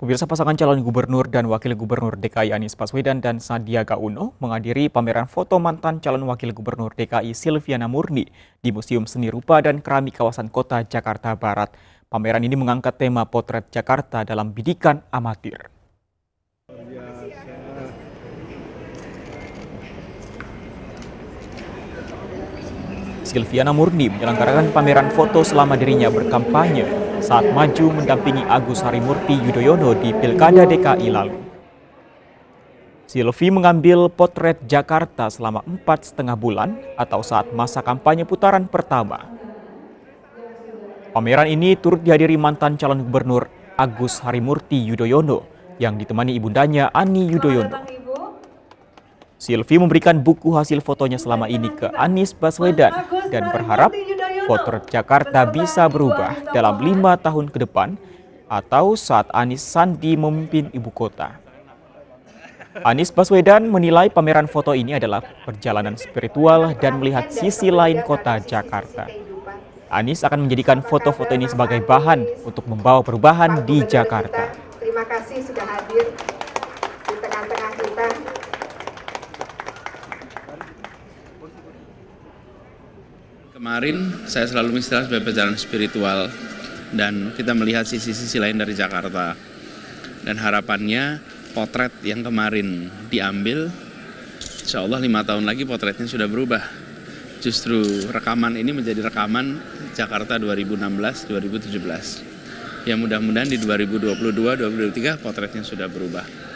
Pemirsa pasangan calon gubernur dan wakil gubernur DKI Anies Baswedan dan Sandiaga Uno menghadiri pameran foto mantan calon wakil gubernur DKI Silviana Murni di Museum Seni Rupa dan Keramik Kawasan Kota Jakarta Barat. Pameran ini mengangkat tema potret Jakarta dalam bidikan amatir. Silviana Murni menyelenggarakan pameran foto selama dirinya berkampanye saat maju mendampingi Agus Harimurti Yudhoyono di Pilkada DKI lalu. Silvi mengambil potret Jakarta selama empat setengah bulan atau saat masa kampanye putaran pertama. Pameran ini turut dihadiri mantan calon gubernur Agus Harimurti Yudhoyono yang ditemani ibundanya Ani Yudhoyono. Silvi memberikan buku hasil fotonya selama ini ke Anies Baswedan dan berharap potret Jakarta bisa berubah dalam lima tahun ke depan atau saat Anies Sandi memimpin ibu kota. Anies Baswedan menilai pameran foto ini adalah perjalanan spiritual dan melihat sisi lain kota Jakarta. Anies akan menjadikan foto-foto ini sebagai bahan untuk membawa perubahan di Jakarta. Terima kasih sudah hadir di tengah-tengah kita. Kemarin saya selalu misalnya sebagai perjalanan spiritual dan kita melihat sisi-sisi lain dari Jakarta. Dan harapannya potret yang kemarin diambil, insya Allah lima tahun lagi potretnya sudah berubah. Justru rekaman ini menjadi rekaman Jakarta 2016-2017. Ya mudah-mudahan di 2022-2023 potretnya sudah berubah.